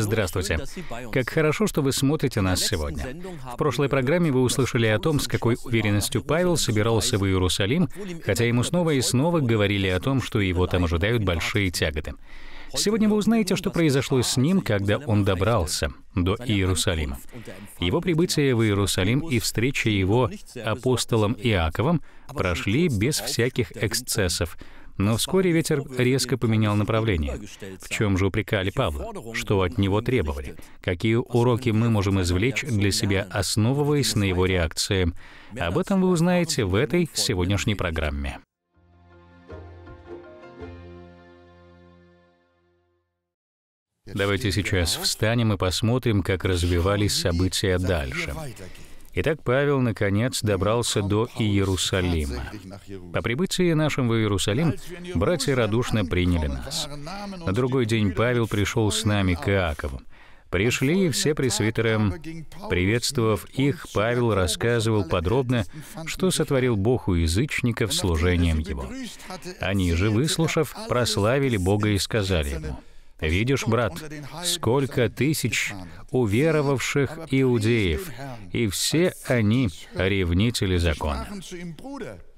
Здравствуйте. Как хорошо, что вы смотрите нас сегодня. В прошлой программе вы услышали о том, с какой уверенностью Павел собирался в Иерусалим, хотя ему снова и снова говорили о том, что его там ожидают большие тяготы. Сегодня вы узнаете, что произошло с ним, когда он добрался до Иерусалима. Его прибытие в Иерусалим и встреча его апостолом Иаковом прошли без всяких эксцессов, но вскоре ветер резко поменял направление. В чем же упрекали Павла? Что от него требовали? Какие уроки мы можем извлечь для себя, основываясь на его реакции? Об этом вы узнаете в этой сегодняшней программе. Давайте сейчас встанем и посмотрим, как развивались события дальше. Итак, Павел, наконец, добрался до Иерусалима. По прибытии нашим в Иерусалим братья радушно приняли нас. На другой день Павел пришел с нами к Иакову. Пришли все пресвитеры. Приветствовав их, Павел рассказывал подробно, что сотворил Бог у язычников служением его. Они же, выслушав, прославили Бога и сказали ему — Видишь, брат, сколько тысяч уверовавших иудеев, и все они ревнители закона.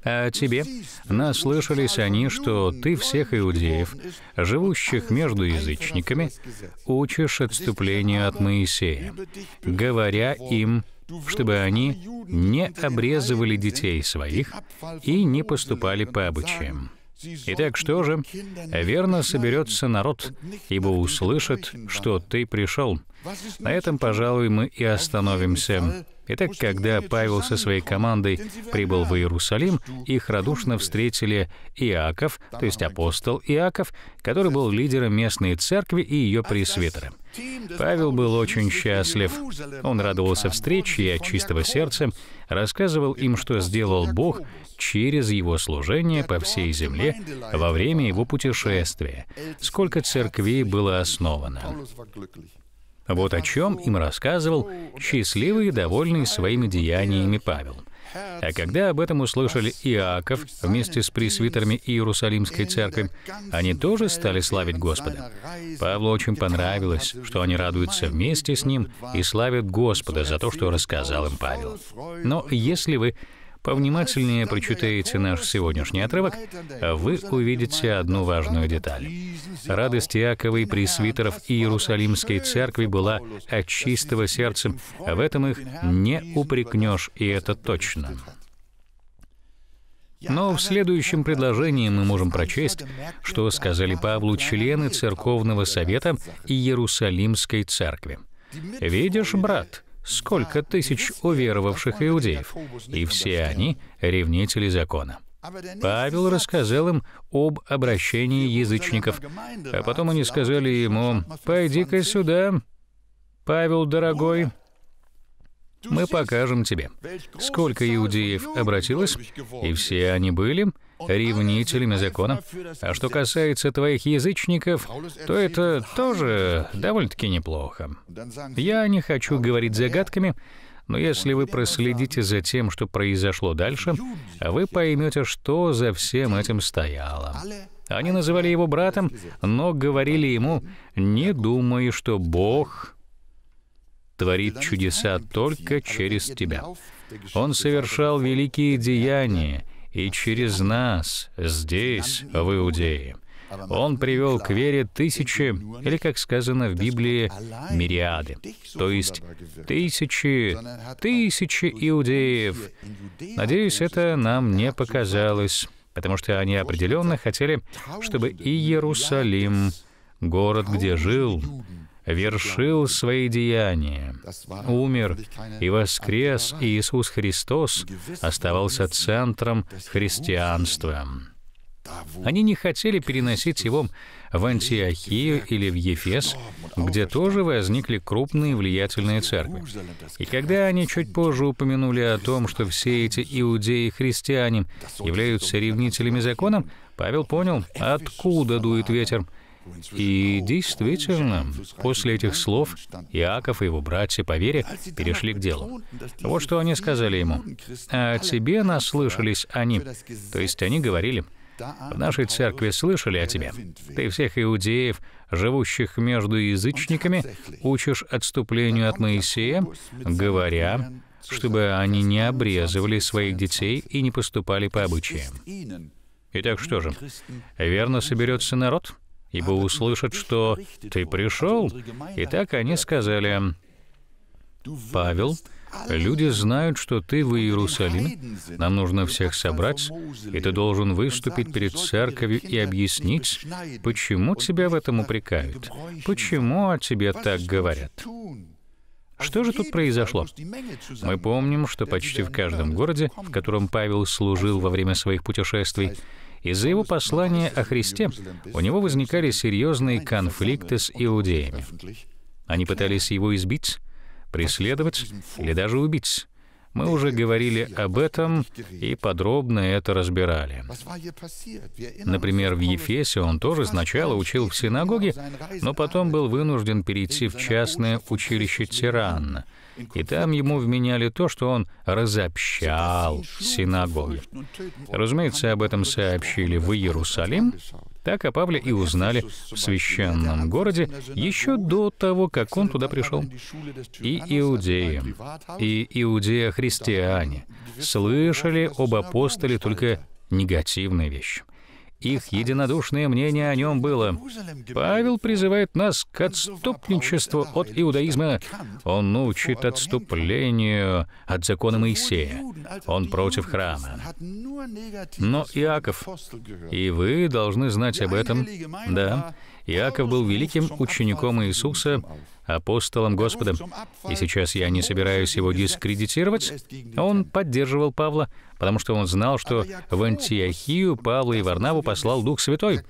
А о тебе наслышались они, что ты всех иудеев, живущих между язычниками, учишь отступлению от Моисея, говоря им, чтобы они не обрезывали детей своих и не поступали по обычаям. Итак, что же? Верно соберется народ, ибо услышит, что ты пришел, на этом, пожалуй, мы и остановимся. Итак, когда Павел со своей командой прибыл в Иерусалим, их радушно встретили Иаков, то есть апостол Иаков, который был лидером местной церкви и ее пресвитером. Павел был очень счастлив. Он радовался встрече и от чистого сердца рассказывал им, что сделал Бог через его служение по всей земле во время его путешествия, сколько церквей было основано. Вот о чем им рассказывал счастливый и довольный своими деяниями Павел. А когда об этом услышали Иаков вместе с пресвитерами Иерусалимской церкви, они тоже стали славить Господа. Павлу очень понравилось, что они радуются вместе с ним и славят Господа за то, что рассказал им Павел. Но если вы Повнимательнее прочитаете наш сегодняшний отрывок, а вы увидите одну важную деталь. Радость Иакова и пресвитеров Иерусалимской церкви была от чистого сердца. А в этом их не упрекнешь, и это точно. Но в следующем предложении мы можем прочесть, что сказали Павлу члены Церковного Совета и Иерусалимской Церкви. «Видишь, брат, сколько тысяч уверовавших иудеев, и все они — ревнители закона. Павел рассказал им об обращении язычников, а потом они сказали ему, «Пойди-ка сюда, Павел, дорогой, мы покажем тебе, сколько иудеев обратилось, и все они были ревнителями закона. А что касается твоих язычников, то это тоже довольно-таки неплохо. Я не хочу говорить загадками, но если вы проследите за тем, что произошло дальше, вы поймете, что за всем этим стояло. Они называли его братом, но говорили ему, не думай, что Бог творит чудеса только через тебя. Он совершал великие деяния, и через нас, здесь, в Иудее. Он привел к вере тысячи, или, как сказано в Библии, мириады, то есть тысячи, тысячи иудеев. Надеюсь, это нам не показалось, потому что они определенно хотели, чтобы и Иерусалим, город, где жил вершил свои деяния, умер и воскрес Иисус Христос, оставался центром христианства. Они не хотели переносить его в Антиохию или в Ефес, где тоже возникли крупные влиятельные церкви. И когда они чуть позже упомянули о том, что все эти иудеи и христиане являются ревнителями закона, Павел понял, откуда дует ветер, и действительно, после этих слов Иаков и его братья по вере перешли к делу. Вот что они сказали ему. «О «А тебе наслышались они». То есть они говорили, «В нашей церкви слышали о тебе. Ты всех иудеев, живущих между язычниками, учишь отступлению от Моисея, говоря, чтобы они не обрезывали своих детей и не поступали по обычаям». Итак, что же, верно соберется народ? ибо услышат, что «ты пришел». И так они сказали, «Павел, люди знают, что ты в Иерусалиме, нам нужно всех собрать, и ты должен выступить перед церковью и объяснить, почему тебя в этом упрекают, почему о тебе так говорят». Что же тут произошло? Мы помним, что почти в каждом городе, в котором Павел служил во время своих путешествий, из-за его послания о Христе у него возникали серьезные конфликты с иудеями. Они пытались его избить, преследовать или даже убить. Мы уже говорили об этом и подробно это разбирали. Например, в Ефесе он тоже сначала учил в синагоге, но потом был вынужден перейти в частное училище Тиранна — и там ему вменяли то, что он разобщал синагоги. Разумеется, об этом сообщили в Иерусалим, так о Павле и узнали в священном городе еще до того, как он туда пришел. И иудеи, и иудея-христиане слышали об апостоле только негативные вещи. Их единодушное мнение о нем было. Павел призывает нас к отступничеству от иудаизма. Он учит отступлению от закона Моисея. Он против храма. Но Иаков, и вы должны знать об этом, да, Иаков был великим учеником Иисуса, апостолом Господа, И сейчас я не собираюсь его дискредитировать. Он поддерживал Павла, потому что он знал, что в Антиохию Павла и Варнаву послал Дух Святой.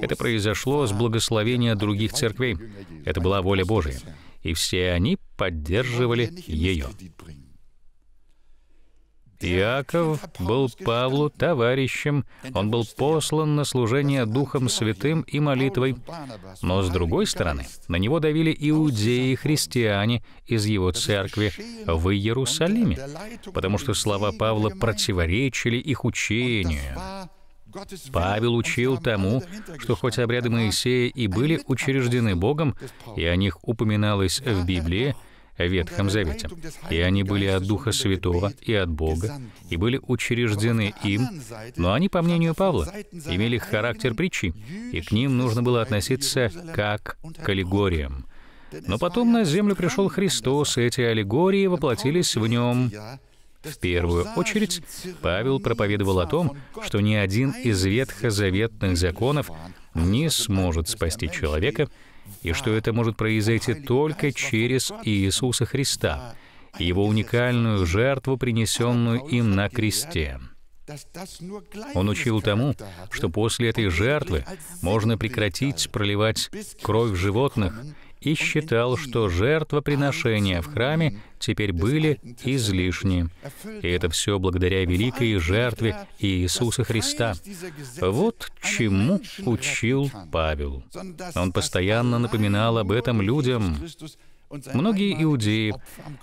Это произошло с благословения других церквей. Это была воля Божия. И все они поддерживали ее. Иаков был Павлу товарищем, он был послан на служение Духом Святым и молитвой. Но, с другой стороны, на него давили иудеи и христиане из его церкви в Иерусалиме, потому что слова Павла противоречили их учению. Павел учил тому, что хоть обряды Моисея и были учреждены Богом, и о них упоминалось в Библии, Ветхом Завете, и они были от Духа Святого и от Бога, и были учреждены им, но они, по мнению Павла, имели характер притчи, и к ним нужно было относиться как к аллегориям. Но потом на землю пришел Христос, и эти аллегории воплотились в нем в первую очередь, Павел проповедовал о том, что ни один из ветхозаветных законов не сможет спасти человека, и что это может произойти только через Иисуса Христа, Его уникальную жертву, принесенную им на кресте. Он учил тому, что после этой жертвы можно прекратить проливать кровь животных и считал, что жертвоприношения в храме теперь были излишни. И это все благодаря великой жертве Иисуса Христа. Вот чему учил Павел. Он постоянно напоминал об этом людям. Многие иудеи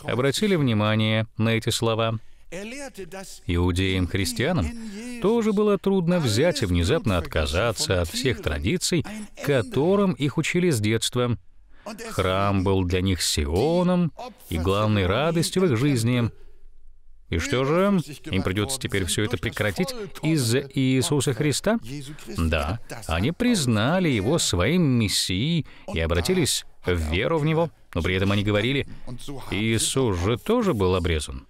обратили внимание на эти слова. Иудеям-христианам тоже было трудно взять и внезапно отказаться от всех традиций, которым их учили с детства — Храм был для них Сионом и главной радостью в их жизни. И что же, им придется теперь все это прекратить из-за Иисуса Христа? Да, они признали Его своим Мессией и обратились в веру в Него, но при этом они говорили, «Иисус же тоже был обрезан».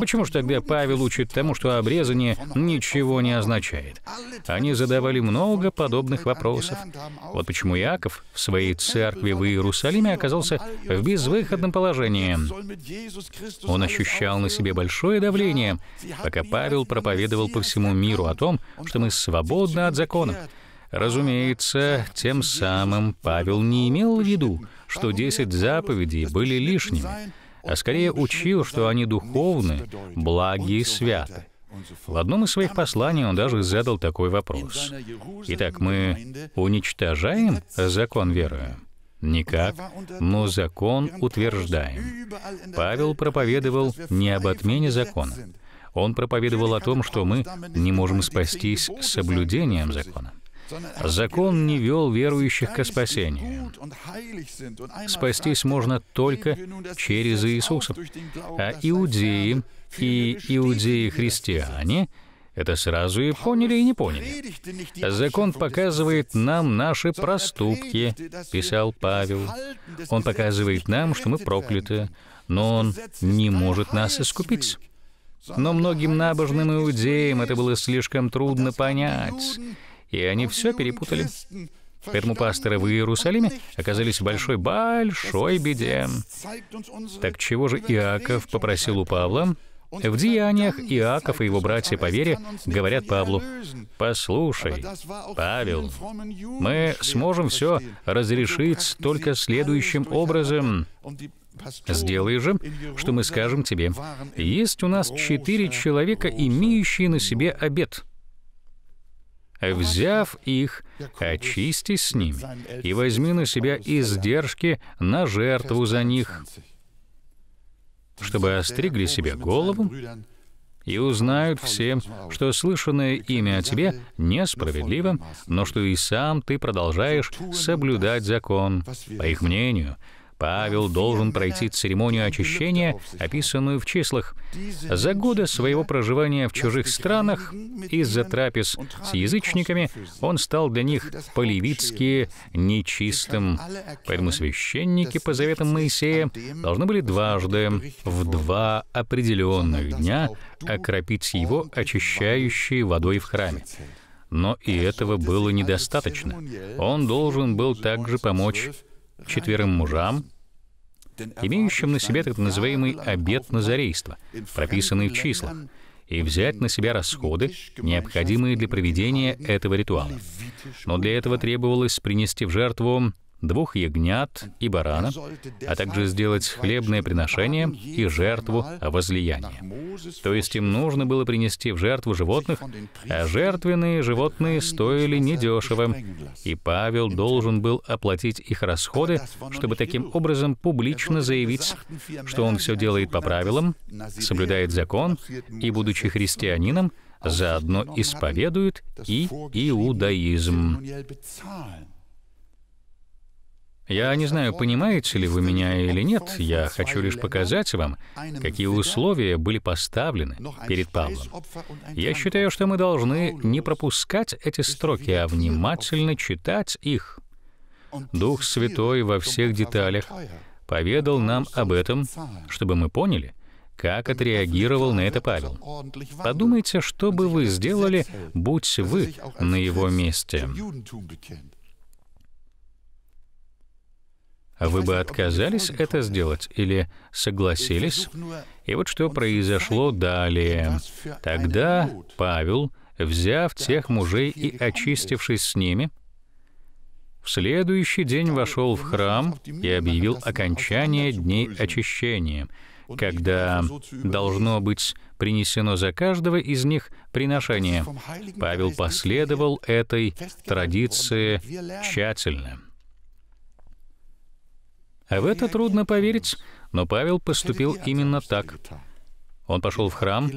Почему же тогда Павел учит тому, что обрезание ничего не означает? Они задавали много подобных вопросов. Вот почему Иаков в своей церкви в Иерусалиме оказался в безвыходном положении. Он ощущал на себе большое давление, пока Павел проповедовал по всему миру о том, что мы свободны от законов. Разумеется, тем самым Павел не имел в виду, что десять заповедей были лишними а скорее учил, что они духовны, благи и святы. В одном из своих посланий он даже задал такой вопрос. Итак, мы уничтожаем закон веры? Никак, но закон утверждаем. Павел проповедовал не об отмене закона. Он проповедовал о том, что мы не можем спастись соблюдением закона. Закон не вел верующих ко спасению. Спастись можно только через Иисуса. А иудеи и иудеи-христиане это сразу и поняли, и не поняли. Закон показывает нам наши проступки, писал Павел. Он показывает нам, что мы прокляты, но он не может нас искупить. Но многим набожным иудеям это было слишком трудно понять и они все перепутали. Поэтому пасторы в Иерусалиме оказались в большой-большой беде. Так чего же Иаков попросил у Павла? В деяниях Иаков и его братья по вере говорят Павлу, «Послушай, Павел, мы сможем все разрешить только следующим образом». Сделай же, что мы скажем тебе. Есть у нас четыре человека, имеющие на себе обед взяв их, очистись с ними и возьми на себя издержки на жертву за них, чтобы остригли себе голову и узнают всем, что слышанное имя о тебе несправедливо, но что и сам ты продолжаешь соблюдать закон. По их мнению, Павел должен пройти церемонию очищения, описанную в числах. За годы своего проживания в чужих странах из-за трапез с язычниками он стал для них полевицки нечистым. Поэтому священники по заветам Моисея должны были дважды, в два определенных дня, окропить его очищающей водой в храме. Но и этого было недостаточно. Он должен был также помочь четверым мужам, имеющим на себе так называемый обет назарейства, прописанный в числах, и взять на себя расходы, необходимые для проведения этого ритуала. Но для этого требовалось принести в жертву двух ягнят и барана, а также сделать хлебное приношение и жертву возлияния. То есть им нужно было принести в жертву животных, а жертвенные животные стоили недешево, и Павел должен был оплатить их расходы, чтобы таким образом публично заявить, что он все делает по правилам, соблюдает закон и, будучи христианином, заодно исповедует и иудаизм. Я не знаю, понимаете ли вы меня или нет, я хочу лишь показать вам, какие условия были поставлены перед Павлом. Я считаю, что мы должны не пропускать эти строки, а внимательно читать их. Дух Святой во всех деталях поведал нам об этом, чтобы мы поняли, как отреагировал на это Павел. Подумайте, что бы вы сделали, будь вы на его месте. А вы бы отказались это сделать или согласились? И вот что произошло далее. Тогда Павел, взяв тех мужей и очистившись с ними, в следующий день вошел в храм и объявил окончание дней очищения, когда должно быть принесено за каждого из них приношение. Павел последовал этой традиции тщательно. А в это трудно поверить, но Павел поступил именно так. Он пошел в храм,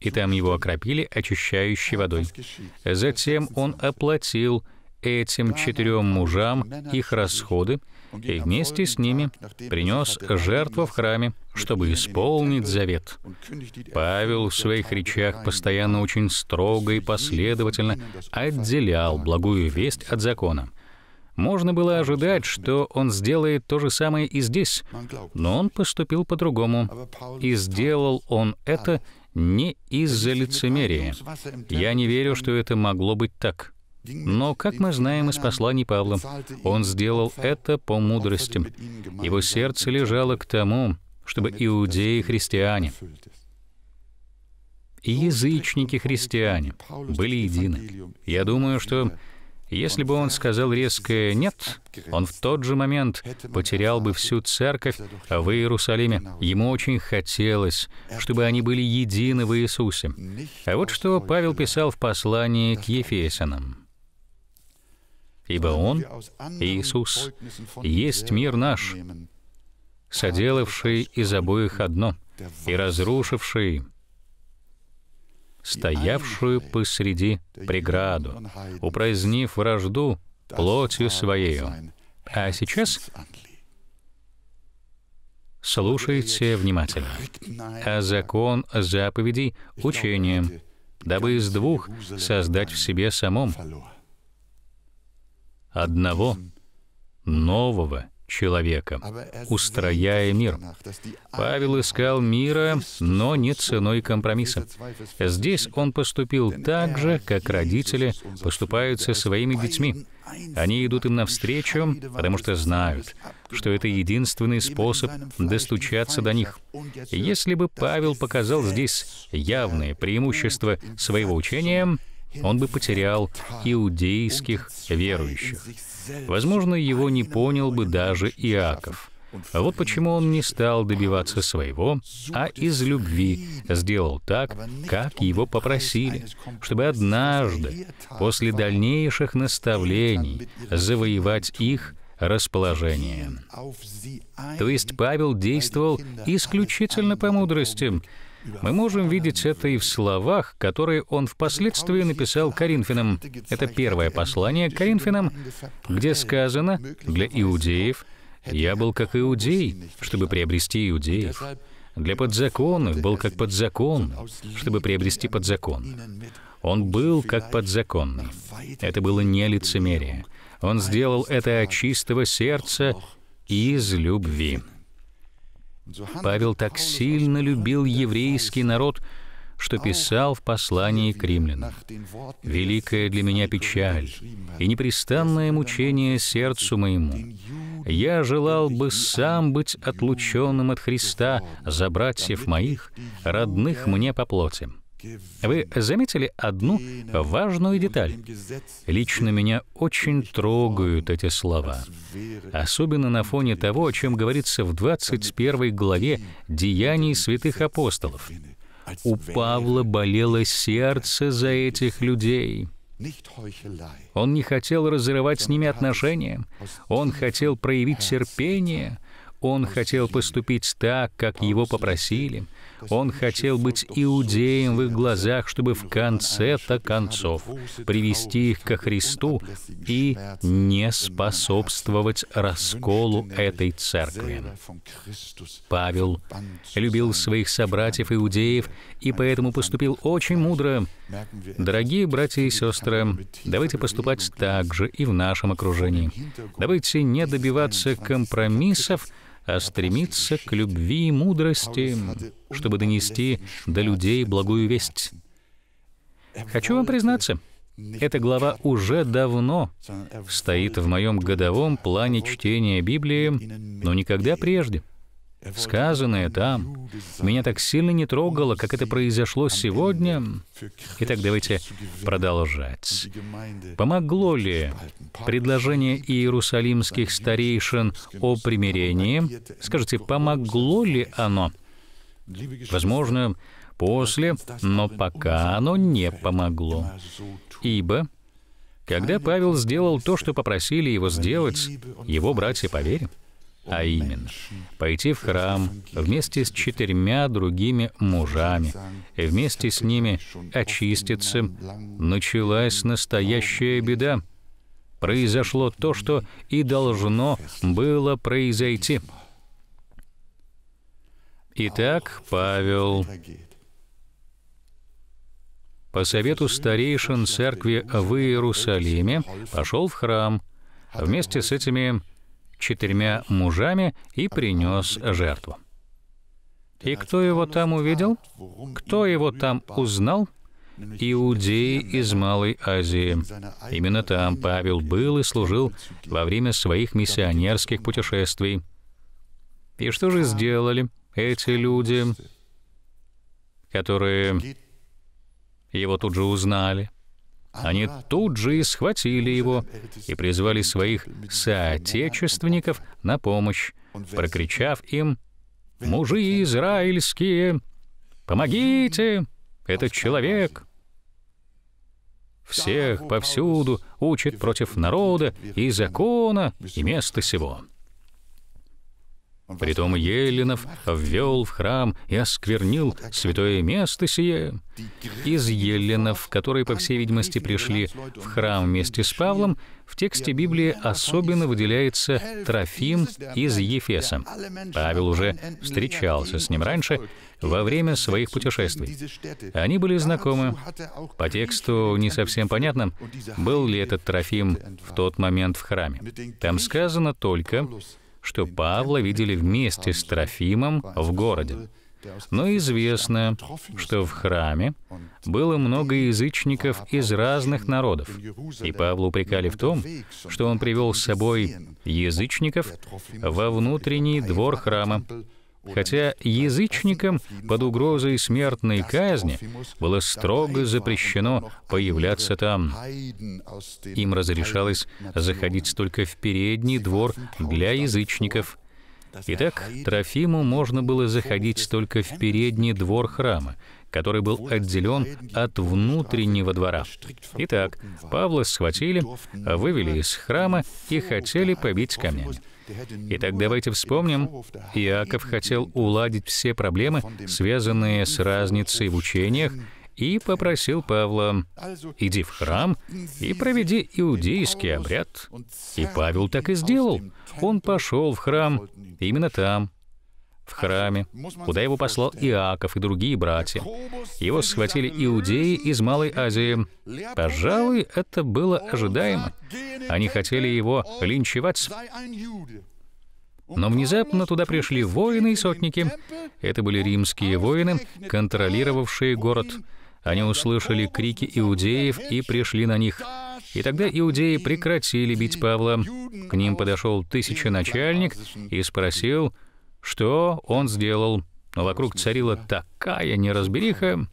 и там его окропили очищающей водой. Затем он оплатил этим четырем мужам их расходы и вместе с ними принес жертву в храме, чтобы исполнить завет. Павел в своих речах постоянно очень строго и последовательно отделял благую весть от закона — можно было ожидать, что он сделает то же самое и здесь, но он поступил по-другому. И сделал он это не из-за лицемерия. Я не верю, что это могло быть так. Но, как мы знаем из посланий Павла, он сделал это по мудрости. Его сердце лежало к тому, чтобы иудеи христиане, и язычники христиане были едины. Я думаю, что если бы он сказал резкое «нет», он в тот же момент потерял бы всю церковь в Иерусалиме. Ему очень хотелось, чтобы они были едины в Иисусе. А вот что Павел писал в послании к Ефесянам. «Ибо Он, Иисус, есть мир наш, соделавший из обоих одно и разрушивший стоявшую посреди преграду, упразднив вражду плотью своею. А сейчас слушайте внимательно. А закон заповедей учением, дабы из двух создать в себе самом одного нового человека, устрояя мир. Павел искал мира, но не ценой компромисса. Здесь он поступил так же, как родители поступают со своими детьми. Они идут им навстречу, потому что знают, что это единственный способ достучаться до них. Если бы Павел показал здесь явное преимущество своего учения, он бы потерял иудейских верующих. Возможно, его не понял бы даже Иаков. А вот почему он не стал добиваться своего, а из любви сделал так, как его попросили, чтобы однажды, после дальнейших наставлений, завоевать их расположение. То есть Павел действовал исключительно по мудрости, мы можем видеть это и в словах, которые он впоследствии написал Коринфянам. Это первое послание Коринфянам, где сказано «Для иудеев я был как иудей, чтобы приобрести иудеев». Для подзаконных был как подзаконный, чтобы приобрести подзакон. Он был как подзаконный. Это было не лицемерие. Он сделал это от чистого сердца и из любви. Павел так сильно любил еврейский народ, что писал в послании к римлянам. «Великая для меня печаль и непрестанное мучение сердцу моему. Я желал бы сам быть отлученным от Христа за братьев моих, родных мне по плоти» Вы заметили одну важную деталь? Лично меня очень трогают эти слова, особенно на фоне того, о чем говорится в 21 главе «Деяний святых апостолов». У Павла болело сердце за этих людей. Он не хотел разрывать с ними отношения, он хотел проявить терпение, он хотел поступить так, как его попросили — он хотел быть иудеем в их глазах, чтобы в конце-то концов привести их ко Христу и не способствовать расколу этой церкви. Павел любил своих собратьев иудеев и поэтому поступил очень мудро. Дорогие братья и сестры, давайте поступать так же и в нашем окружении. Давайте не добиваться компромиссов, а стремиться к любви и мудрости, чтобы донести до людей благую весть. Хочу вам признаться, эта глава уже давно стоит в моем годовом плане чтения Библии, но никогда прежде — сказанное там, меня так сильно не трогало, как это произошло сегодня. Итак, давайте продолжать. Помогло ли предложение иерусалимских старейшин о примирении? Скажите, помогло ли оно? Возможно, после, но пока оно не помогло. Ибо когда Павел сделал то, что попросили его сделать, его братья поверили а именно пойти в храм вместе с четырьмя другими мужами, и вместе с ними очиститься, началась настоящая беда. Произошло то, что и должно было произойти. Итак, Павел, по совету старейшин церкви в Иерусалиме, пошел в храм вместе с этими четырьмя мужами и принес жертву. И кто его там увидел? Кто его там узнал? Иудеи из Малой Азии. Именно там Павел был и служил во время своих миссионерских путешествий. И что же сделали эти люди, которые его тут же узнали? Они тут же и схватили его и призвали своих соотечественников на помощь, прокричав им «Мужи израильские, помогите! Этот человек!» Всех повсюду учит против народа и закона и места сего. Притом Еленов ввел в храм и осквернил святое место сие. Из еленов, которые, по всей видимости, пришли в храм вместе с Павлом, в тексте Библии особенно выделяется Трофим из Ефеса. Павел уже встречался с ним раньше во время своих путешествий. Они были знакомы. По тексту не совсем понятно, был ли этот Трофим в тот момент в храме. Там сказано только, что Павла видели вместе с Трофимом в городе. Но известно, что в храме было много язычников из разных народов, и Павла упрекали в том, что он привел с собой язычников во внутренний двор храма, хотя язычникам под угрозой смертной казни было строго запрещено появляться там. Им разрешалось заходить только в передний двор для язычников. Итак, Трофиму можно было заходить только в передний двор храма, который был отделен от внутреннего двора. Итак, Павла схватили, вывели из храма и хотели побить камнями. Итак, давайте вспомним, Иаков хотел уладить все проблемы, связанные с разницей в учениях, и попросил Павла, «Иди в храм и проведи иудейский обряд». И Павел так и сделал. Он пошел в храм, именно там, в храме, куда его послал Иаков и другие братья. Его схватили иудеи из Малой Азии. Пожалуй, это было ожидаемо. Они хотели его линчевать. Но внезапно туда пришли воины и сотники. Это были римские воины, контролировавшие город. Они услышали крики иудеев и пришли на них. И тогда иудеи прекратили бить Павла. К ним подошел тысяченачальник и спросил, что он сделал. Но вокруг царила такая неразбериха,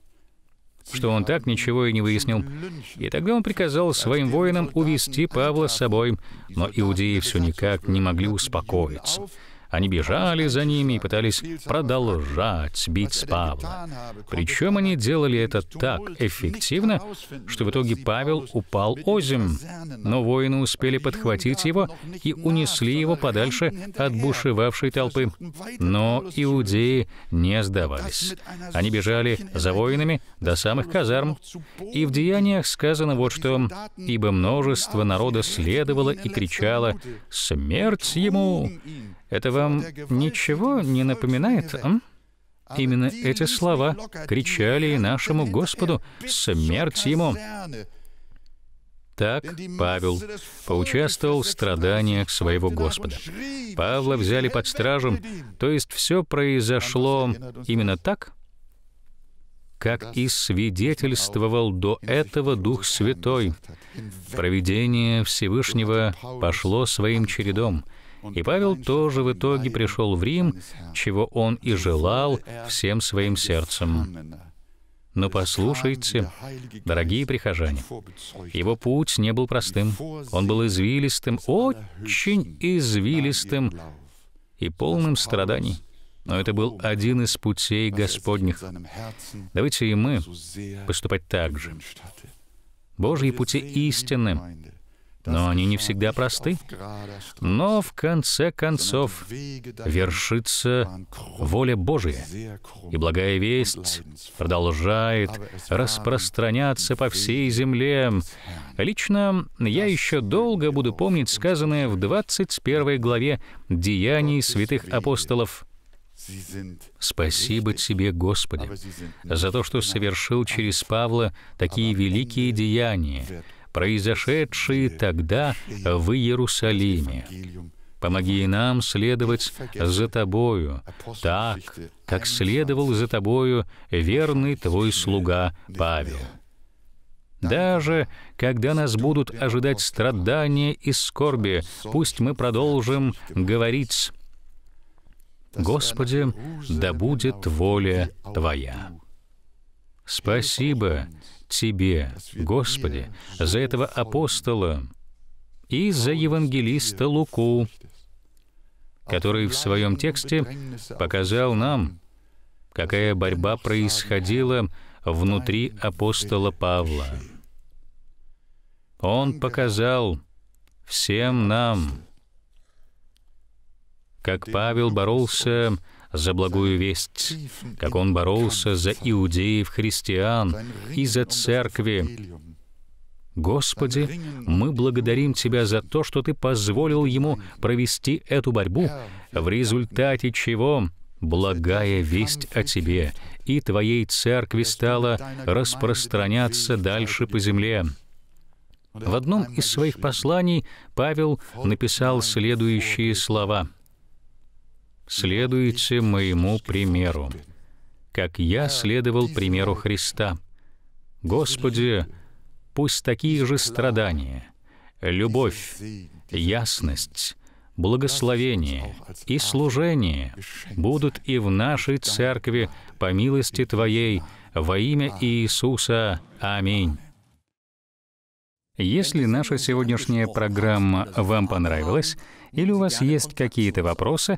что он так ничего и не выяснил. И тогда он приказал своим воинам увести Павла с собой, но иудеи все никак не могли успокоиться. Они бежали за ними и пытались продолжать бить с Павла. Причем они делали это так эффективно, что в итоге Павел упал озим, но воины успели подхватить его и унесли его подальше от бушевавшей толпы. Но иудеи не сдавались. Они бежали за воинами до самых казарм, и в деяниях сказано вот что «Ибо множество народа следовало и кричало «Смерть ему!» Это вам ничего не напоминает, а? Именно эти слова кричали нашему Господу «Смерть ему!» Так Павел поучаствовал в страданиях своего Господа. Павла взяли под стражу, то есть все произошло именно так, как и свидетельствовал до этого Дух Святой. Проведение Всевышнего пошло своим чередом — и Павел тоже в итоге пришел в Рим, чего он и желал всем своим сердцем. Но послушайте, дорогие прихожане, его путь не был простым. Он был извилистым, очень извилистым и полным страданий. Но это был один из путей Господних. Давайте и мы поступать так же. Божьи пути истинны но они не всегда просты. Но в конце концов вершится воля Божия, и благая весть продолжает распространяться по всей земле. Лично я еще долго буду помнить сказанное в 21 главе «Деяний святых апостолов» Спасибо Тебе, Господи, за то, что совершил через Павла такие великие деяния, произошедшие тогда в Иерусалиме. Помоги нам следовать за Тобою, так, как следовал за Тобою верный Твой слуга Павел. Даже когда нас будут ожидать страдания и скорби, пусть мы продолжим говорить «Господи, да будет воля Твоя». Спасибо, Тебе, Господи, за этого апостола и за евангелиста Луку, который в своем тексте показал нам, какая борьба происходила внутри апостола Павла. Он показал всем нам, как Павел боролся за благую весть, как он боролся за иудеев, христиан и за церкви. Господи, мы благодарим Тебя за то, что Ты позволил ему провести эту борьбу, в результате чего благая весть о Тебе и Твоей церкви стала распространяться дальше по земле. В одном из своих посланий Павел написал следующие слова — следуйте моему примеру, как я следовал примеру Христа. Господи, пусть такие же страдания, любовь, ясность, благословение и служение будут и в нашей церкви по милости Твоей во имя Иисуса. Аминь. Если наша сегодняшняя программа вам понравилась или у вас есть какие-то вопросы,